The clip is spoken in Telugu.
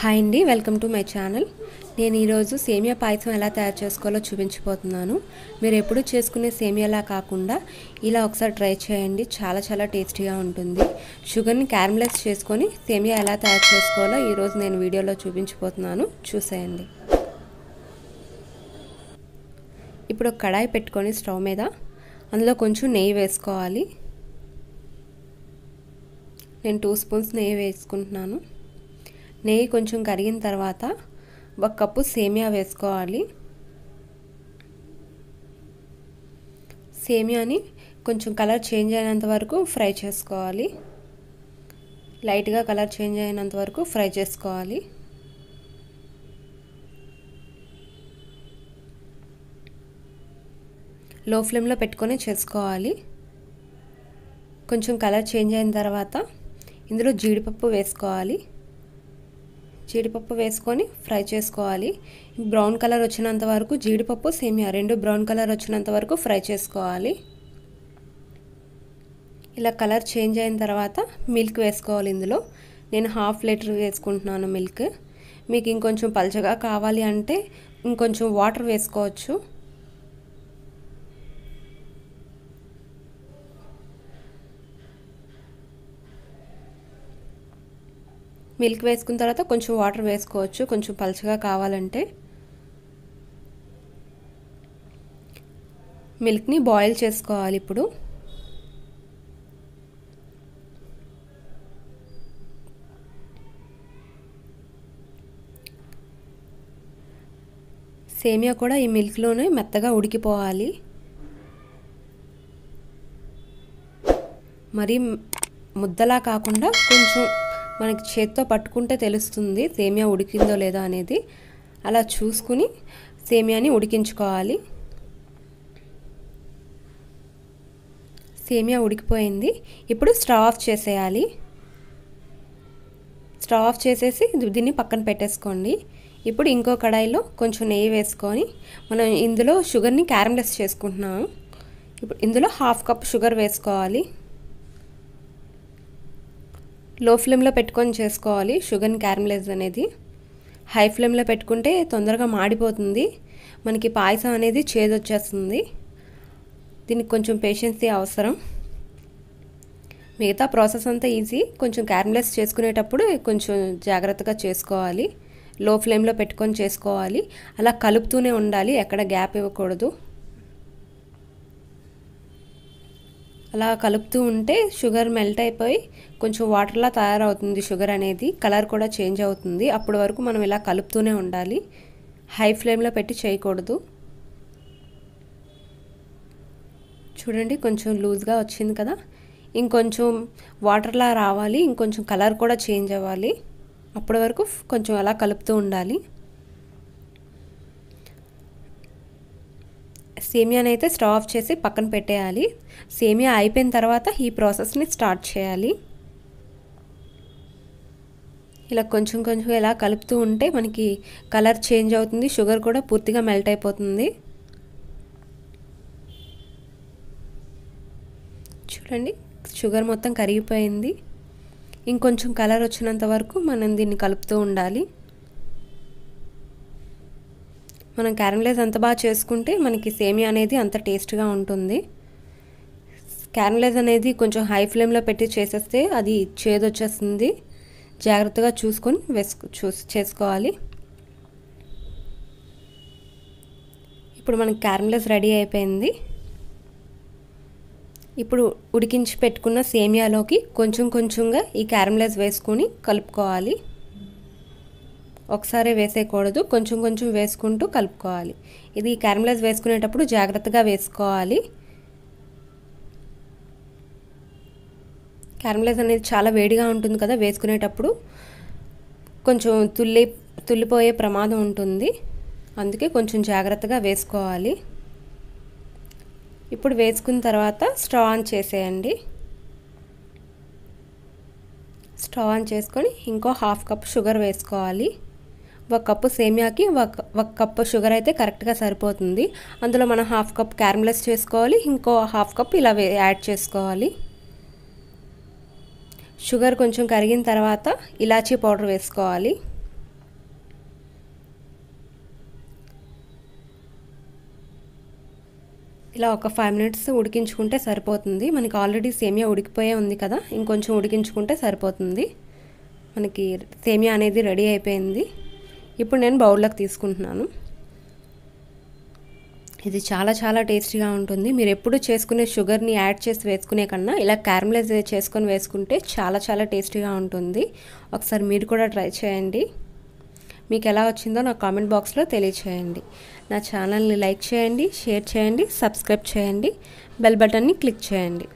హాయ్ అండి వెల్కమ్ టు మై ఛానల్ నేను ఈరోజు సేమియా పాయసం ఎలా తయారు చేసుకోవాలో చూపించిపోతున్నాను మీరు ఎప్పుడు చేసుకునే సేమియాలా కాకుండా ఇలా ఒకసారి ట్రై చేయండి చాలా చాలా టేస్టీగా ఉంటుంది షుగర్ని క్యారమలైజ్ చేసుకొని సేమియా ఎలా తయారు చేసుకోవాలో ఈరోజు నేను వీడియోలో చూపించిపోతున్నాను చూసేయండి ఇప్పుడు ఒక కడాయి పెట్టుకొని స్టవ్ మీద అందులో కొంచెం నెయ్యి వేసుకోవాలి నేను టూ స్పూన్స్ నెయ్యి వేసుకుంటున్నాను నెయ్యి కొంచెం కరిగిన తర్వాత ఒక కప్పు సేమియా వేసుకోవాలి సేమియాని కొంచెం కలర్ చేంజ్ అయినంత వరకు ఫ్రై చేసుకోవాలి లైట్గా కలర్ చేంజ్ అయినంత వరకు ఫ్రై చేసుకోవాలి లో ఫ్లేమ్లో పెట్టుకొని చేసుకోవాలి కొంచెం కలర్ చేంజ్ అయిన తర్వాత ఇందులో జీడిపప్పు వేసుకోవాలి జీడిపప్పు వేసుకొని ఫ్రై చేసుకోవాలి బ్రౌన్ కలర్ వచ్చినంత వరకు జీడిపప్పు సేమియా రెండు బ్రౌన్ కలర్ వచ్చినంత వరకు ఫ్రై చేసుకోవాలి ఇలా కలర్ చేంజ్ అయిన తర్వాత మిల్క్ వేసుకోవాలి ఇందులో నేను హాఫ్ లీటర్ వేసుకుంటున్నాను మిల్క్ మీకు ఇంకొంచెం పలచగా కావాలి అంటే ఇంకొంచెం వాటర్ వేసుకోవచ్చు మిల్క్ వేసుకున్న తర్వాత కొంచెం వాటర్ వేసుకోవచ్చు కొంచెం పలుచగా కావాలంటే మిల్క్ని బాయిల్ చేసుకోవాలి ఇప్పుడు సేమియా కూడా ఈ మిల్క్లోనే మెత్తగా ఉడికిపోవాలి మరి ముద్దలా కాకుండా కొంచెం మనకి చేత్తో పట్టుకుంటే తెలుస్తుంది సేమియా ఉడికిందో లేదో అనేది అలా చూసుకుని సేమియాని ఉడికించుకోవాలి సేమియా ఉడికిపోయింది ఇప్పుడు స్టవ్ ఆఫ్ చేసేయాలి స్టవ్ ఆఫ్ చేసేసి దీన్ని పక్కన పెట్టేసుకోండి ఇప్పుడు ఇంకో కడాయిలో కొంచెం నెయ్యి వేసుకొని మనం ఇందులో షుగర్ని క్యారమ్లెస్ చేసుకుంటున్నాము ఇప్పుడు ఇందులో హాఫ్ కప్ షుగర్ వేసుకోవాలి లో ఫ్లేమ్లో పెట్టుకొని చేసుకోవాలి షుగర్ని క్యారమలైజ్ అనేది హై ఫ్లేమ్లో పెట్టుకుంటే తొందరగా మాడిపోతుంది మనకి పాయసం అనేది చేదొచ్చేస్తుంది దీనికి కొంచెం పేషెన్సీ అవసరం మిగతా ప్రాసెస్ అంతా ఈజీ కొంచెం క్యారమలైజ్ చేసుకునేటప్పుడు కొంచెం జాగ్రత్తగా చేసుకోవాలి లో ఫ్లేమ్లో పెట్టుకొని చేసుకోవాలి అలా కలుపుతూనే ఉండాలి ఎక్కడ గ్యాప్ ఇవ్వకూడదు అలా కలుపుతూ ఉంటే షుగర్ మెల్ట్ అయిపోయి కొంచెం వాటర్లా తయారవుతుంది షుగర్ అనేది కలర్ కూడా చేంజ్ అవుతుంది అప్పటి వరకు మనం ఇలా కలుపుతూనే ఉండాలి హై ఫ్లేమ్లో పెట్టి చేయకూడదు చూడండి కొంచెం లూజ్గా వచ్చింది కదా ఇంకొంచెం వాటర్లా రావాలి ఇంకొంచెం కలర్ కూడా చేంజ్ అవ్వాలి అప్పటి వరకు కొంచెం అలా కలుపుతూ ఉండాలి సేమియాని అయితే స్టవ్ ఆఫ్ చేసి పక్కన పెట్టేయాలి సేమియా అయిపోయిన తర్వాత ఈ ప్రాసెస్ని స్టార్ట్ చేయాలి ఇలా కొంచెం కొంచెం ఇలా కలుపుతూ ఉంటే మనకి కలర్ చేంజ్ అవుతుంది షుగర్ కూడా పూర్తిగా మెల్ట్ అయిపోతుంది చూడండి షుగర్ మొత్తం కరిగిపోయింది ఇంకొంచెం కలర్ వచ్చినంత వరకు మనం దీన్ని కలుపుతూ ఉండాలి మనం క్యారమలైజ్ అంత బాగా చేసుకుంటే మనకి సేమియా అనేది అంత టేస్ట్గా ఉంటుంది క్యారమలైజ్ అనేది కొంచెం హై ఫ్లేమ్లో పెట్టి చేసేస్తే అది చేదొచ్చేస్తుంది జాగ్రత్తగా చూసుకొని వేసుకు చూసి చేసుకోవాలి ఇప్పుడు మనకి క్యారమలైజ్ రెడీ అయిపోయింది ఇప్పుడు ఉడికించి పెట్టుకున్న సేమియాలోకి కొంచెం కొంచెంగా ఈ క్యారమలైజ్ వేసుకొని కలుపుకోవాలి ఒకసారి వేసేయకూడదు కొంచెం కొంచెం వేసుకుంటూ కలుపుకోవాలి ఇది క్యారమలైజ్ వేసుకునేటప్పుడు జాగ్రత్తగా వేసుకోవాలి క్యారమలైజ్ అనేది చాలా వేడిగా ఉంటుంది కదా వేసుకునేటప్పుడు కొంచెం తుల్లి తుల్లిపోయే ప్రమాదం ఉంటుంది అందుకే కొంచెం జాగ్రత్తగా వేసుకోవాలి ఇప్పుడు వేసుకున్న తర్వాత స్టవ్ ఆన్ చేసేయండి స్టవ్ ఆన్ చేసుకొని ఇంకో హాఫ్ కప్ షుగర్ వేసుకోవాలి ఒక కప్పు సేమియాకి ఒక కప్పు షుగర్ అయితే కరెక్ట్గా సరిపోతుంది అందులో మనం హాఫ్ కప్ క్యారమలైజ్ చేసుకోవాలి ఇంకో హాఫ్ కప్ ఇలా యాడ్ చేసుకోవాలి షుగర్ కొంచెం కరిగిన తర్వాత ఇలాచీ పౌడర్ వేసుకోవాలి ఇలా ఒక ఫైవ్ మినిట్స్ ఉడికించుకుంటే సరిపోతుంది మనకి ఆల్రెడీ సేమియా ఉడికిపోయే ఉంది కదా ఇంకొంచెం ఉడికించుకుంటే సరిపోతుంది మనకి సేమియా అనేది రెడీ అయిపోయింది ఇప్పుడు నేను బౌల్లోకి తీసుకుంటున్నాను ఇది చాలా చాలా టేస్టీగా ఉంటుంది మీరు ఎప్పుడు చేసుకునే షుగర్ని యాడ్ చేసి వేసుకునే కన్నా ఇలా క్యారమలైజ్ చేసుకొని వేసుకుంటే చాలా చాలా టేస్టీగా ఉంటుంది ఒకసారి మీరు కూడా ట్రై చేయండి మీకు ఎలా వచ్చిందో నా కామెంట్ బాక్స్లో తెలియచేయండి నా ఛానల్ని లైక్ చేయండి షేర్ చేయండి సబ్స్క్రైబ్ చేయండి బెల్ బటన్ని క్లిక్ చేయండి